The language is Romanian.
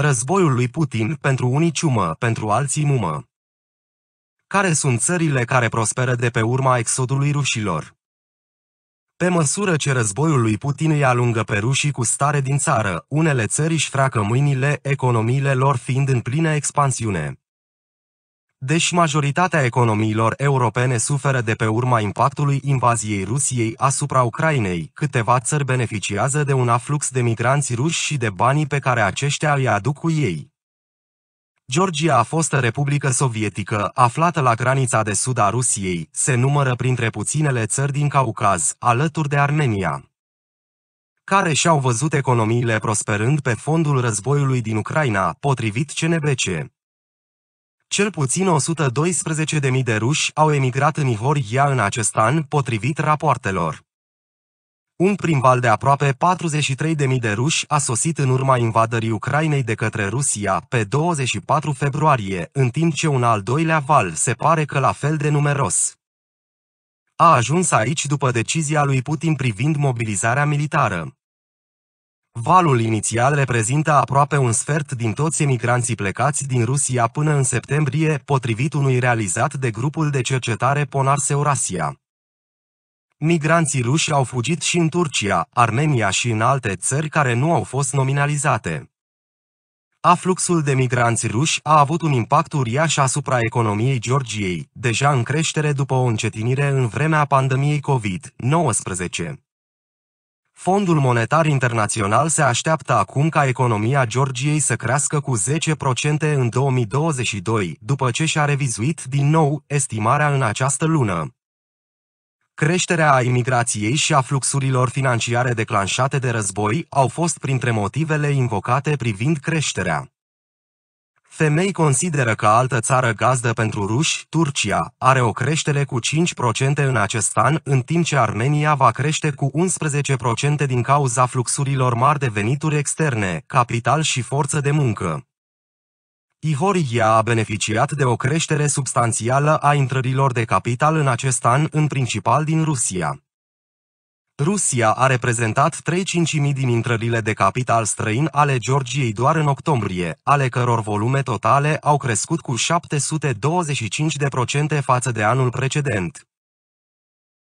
Războiul lui Putin pentru unii ciumă, pentru alții mumă. Care sunt țările care prosperă de pe urma exodului rușilor? Pe măsură ce războiul lui Putin îi alungă pe rușii cu stare din țară, unele țări își freacă mâinile, economiile lor fiind în plină expansiune. Deși majoritatea economiilor europene suferă de pe urma impactului invaziei Rusiei asupra Ucrainei, câteva țări beneficiază de un aflux de migranți ruși și de banii pe care aceștia îi aduc cu ei. Georgia a fost republică sovietică, aflată la granița de sud a Rusiei, se numără printre puținele țări din Caucaz, alături de Armenia care și-au văzut economiile prosperând pe fondul războiului din Ucraina, potrivit CNBC. Cel puțin 112.000 de ruși au emigrat în Ihoria în acest an, potrivit rapoartelor. Un prim val de aproape 43.000 de ruși a sosit în urma invadării Ucrainei de către Rusia pe 24 februarie, în timp ce un al doilea val se pare că la fel de numeros. A ajuns aici după decizia lui Putin privind mobilizarea militară. Valul inițial reprezintă aproape un sfert din toți emigranții plecați din Rusia până în septembrie, potrivit unui realizat de grupul de cercetare Ponars Eurasia. Migranții ruși au fugit și în Turcia, Armenia și în alte țări care nu au fost nominalizate. Afluxul de migranți ruși a avut un impact uriaș asupra economiei Georgiei, deja în creștere după o încetinire în vremea pandemiei COVID-19. Fondul Monetar Internațional se așteaptă acum ca economia Georgiei să crească cu 10% în 2022, după ce și-a revizuit din nou estimarea în această lună. Creșterea a imigrației și a fluxurilor financiare declanșate de război au fost printre motivele invocate privind creșterea. Femei consideră că altă țară gazdă pentru ruși, Turcia, are o creștere cu 5% în acest an, în timp ce Armenia va crește cu 11% din cauza fluxurilor mari de venituri externe, capital și forță de muncă. Ihoria a beneficiat de o creștere substanțială a intrărilor de capital în acest an, în principal din Rusia. Rusia a reprezentat 3-5.000 din intrările de capital străin ale Georgiei doar în octombrie, ale căror volume totale au crescut cu 725% față de anul precedent.